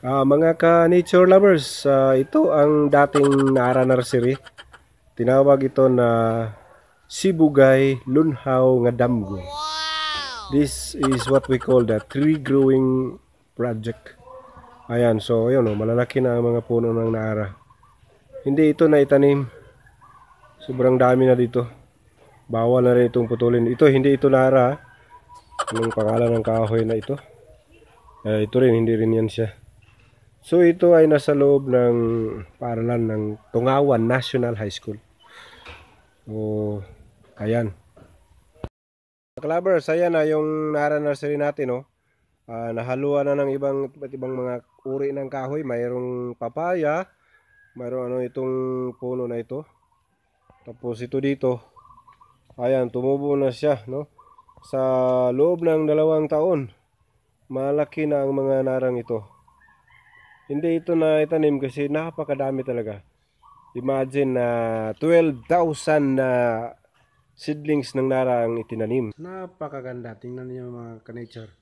Uh, mga ka-nature lovers, uh, ito ang dating Nara Nursery. Tinawag ito na Sibugay Lunhaw nga Damgo. Wow! This is what we call the tree growing project. Ayan, so ayun oh, malalaki na ang mga puno ng Nara. Hindi ito na itanim. Sobrang dami na dito. Bawal na rin itong putulin. Ito, hindi ito Nara. Ah. Anong pangalan ng kahoy na ito? Eh, ito rin, hindi rin yan siya. So ito ay nasa loob ng paaralan ng Tungawan National High School. So, ayan. Clubbers, ayan na yung naranasary natin. no. Uh, ah, nahaluan na ng ibang, ibang mga uri ng kahoy. Mayroong papaya. Mayroong ano, itong puno na ito. Tapos ito dito. Ayan, tumubo na siya. No? Sa loob ng dalawang taon, malaki na ang mga narang ito. Hindi ito na itanim kasi napakadami talaga. Imagine na uh, 12,000 na uh, seedlings ng narang itinanim. Napakaganda. Tingnan niyo mga ka-nature.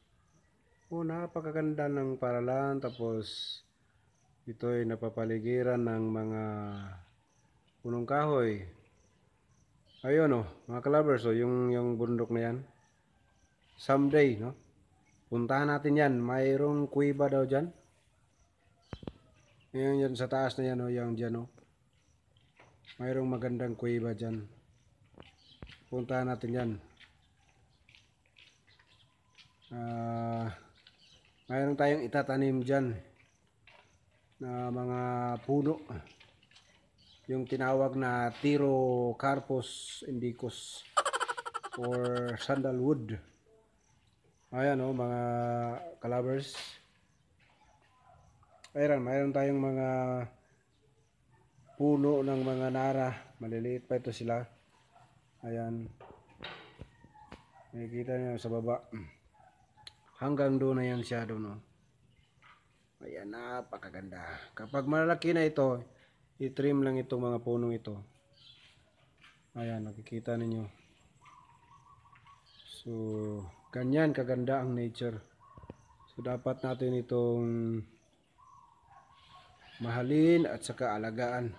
Oh, napakaganda ng paralan. Tapos ito ay napapaligiran ng mga punong kahoy. Ayun oh, mga kalabers, oh, yung, yung bundok na yan. Someday, no? Puntahan natin yan. Mayroong kuiba daw dyan. Ngayon yan sa taas na yan o, oh, yung dyan o. Oh. Mayroong magandang kuweba dyan. Puntahan natin yan. Uh, mayroon tayong itatanim dyan na mga puno. Yung tinawag na carpus indicus or sandalwood. Ayan o, oh, mga calabers. Ayan, mayroon tayong mga puno ng mga nara. Maliliit pa ito sila. Ayan. Nakikita nyo sa baba. Hanggang doon na yan siya doon. Oh. Ayan, napakaganda. Kapag malaki na ito, i-trim lang itong mga punong ito. Ayan, nakikita ninyo. So, ganyan kaganda ang nature. So, dapat natin itong mahalin at saka alagaan.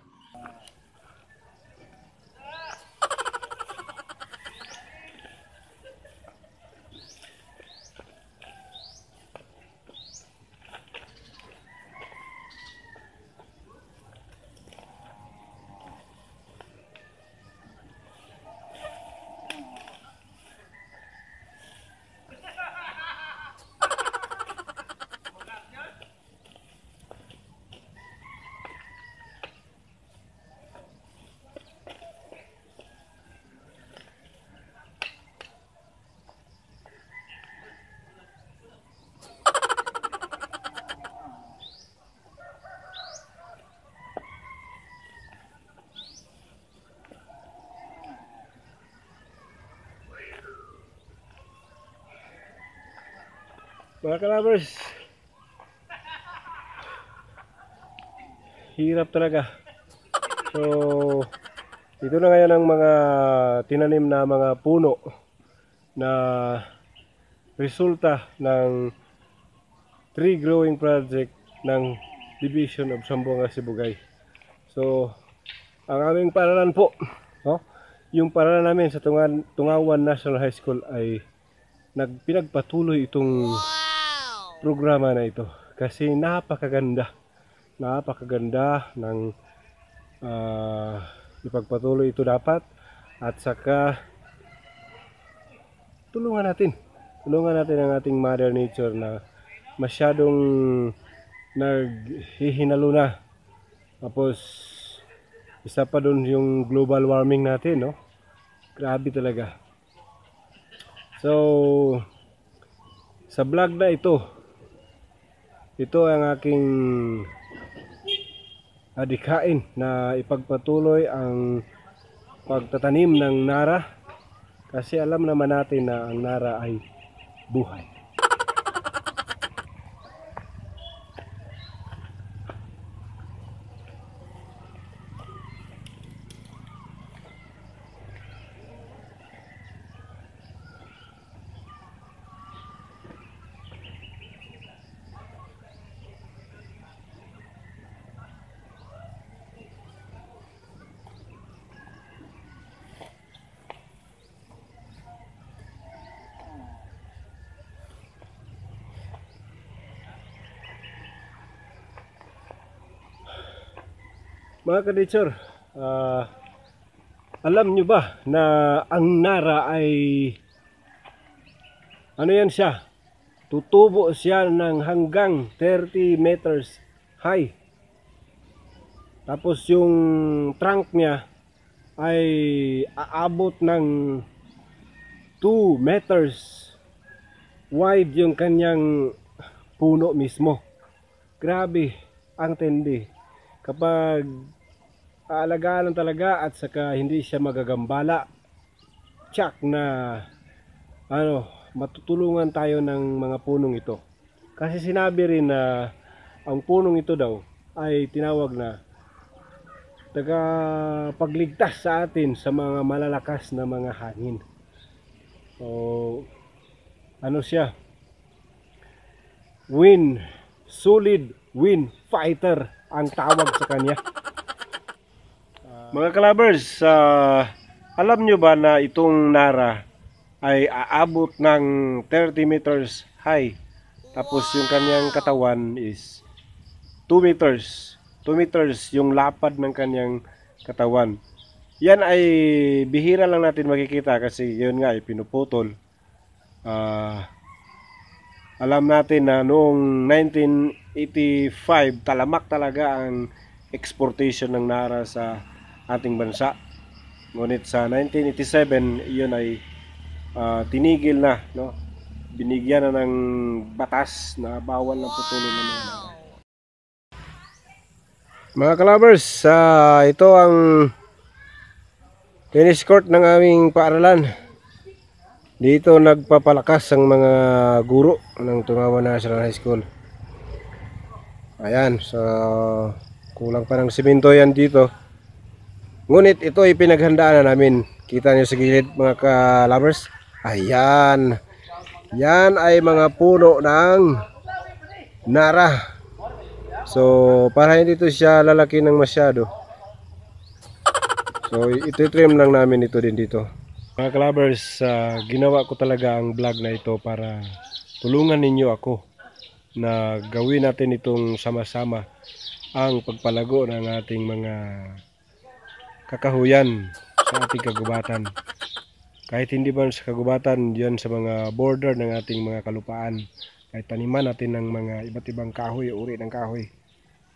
Mga kalabers, hirap talaga. So, ito na ngayon ang mga tinanim na mga puno na resulta ng tree growing project ng Division of Sambonga Sibugay. So, ang aming paralan po, no? yung paralan namin sa Tungawan National High School ay nagpinagpatuloy itong programa na ito kasi napakaganda napakaganda ng uh, ipagpatuloy ito dapat at saka tulungan natin tulungan natin ang ating mother nature na masyadong naghihinalo na tapos isa pa dun yung global warming natin no grabe talaga so sa vlog na ito ito ang aking adikain na ipagpatuloy ang pagtatanim ng nara kasi alam naman natin na ang nara ay buhay. Mga kaditsor, uh, ah, alam nyo ba na ang nara ay ano yan siya? Tutubo siya ng hanggang 30 meters high. Tapos yung trunk niya ay aabot ng 2 meters wide yung kanyang puno mismo. Grabe ang tindi kapag aalagaan talaga at saka hindi siya magagambala tsak na ano matutulungan tayo ng mga punong ito kasi sinabi rin na ang punong ito daw ay tinawag na taga pagligtas sa atin sa mga malalakas na mga hangin so ano siya win solid win fighter ang tawag sa kanya. Uh, Mga kalabers, uh, alam nyo ba na itong Nara ay aabot ng 30 meters high? Tapos yung kanyang katawan is 2 meters. 2 meters yung lapad ng kanyang katawan. Yan ay bihira lang natin makikita kasi yun nga ay pinuputol. Uh, alam natin na noong 19 85 talamak talaga ang exportation ng nara sa ating bansa ngunit sa 1987 iyon ay uh, tinigil na no binigyan na ng batas na bawal na putulin ng mga nara mga kalabers uh, ito ang tennis court ng aming paaralan dito nagpapalakas ang mga guro ng Tungawa National High School Ayan, so kulang pa ng simento yan dito. Ngunit ito ay pinaghandaan na namin. Kita niyo sa gilid mga ka-lovers. Ayan. Yan ay mga puno ng nara. So, para hindi ito siya lalaki ng masyado. So, ititrim lang namin ito din dito. Mga ka-lovers, uh, ginawa ko talaga ang vlog na ito para tulungan ninyo ako na gawin natin itong sama-sama ang pagpalago ng ating mga kakahuyan sa ating kagubatan. Kahit hindi man sa kagubatan, diyan sa mga border ng ating mga kalupaan, kahit taniman natin ng mga iba't ibang kahoy, uri ng kahoy.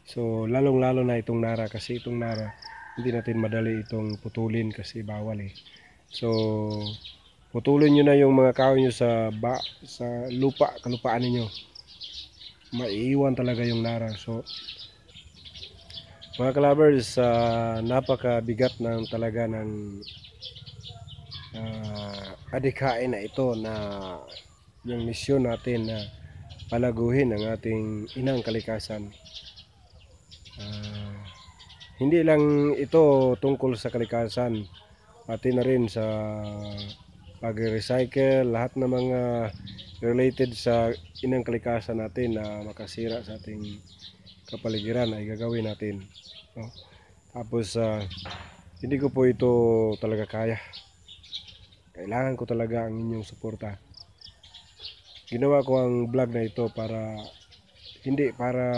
So, lalong-lalo na itong nara kasi itong nara, hindi natin madali itong putulin kasi bawal eh. So, putulin nyo na yung mga kahoy nyo sa, ba, sa lupa, kalupaan niyo maiiwan talaga yung nara. So, mga kalabers, uh, ah, napakabigat ng talaga ng uh, adikain na ito na yung misyon natin na palaguhin ang ating inang kalikasan. Uh, hindi lang ito tungkol sa kalikasan, pati na rin sa pag-recycle, lahat ng mga related sa inang kalikasan natin na makasira sa ating kapaligiran ay gagawin natin. No? Tapos uh, hindi ko po ito talaga kaya. Kailangan ko talaga ang inyong suporta. Ginawa ko ang vlog na ito para hindi para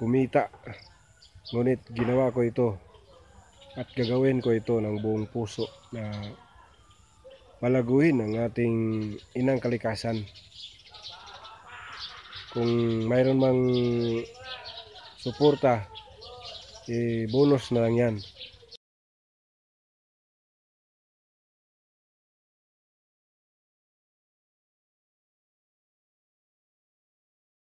kumita. Ngunit ginawa ko ito at gagawin ko ito ng buong puso na malaguhin ang ating inang kalikasan. Kung mayroon mang suporta, eh, bonus na lang yan.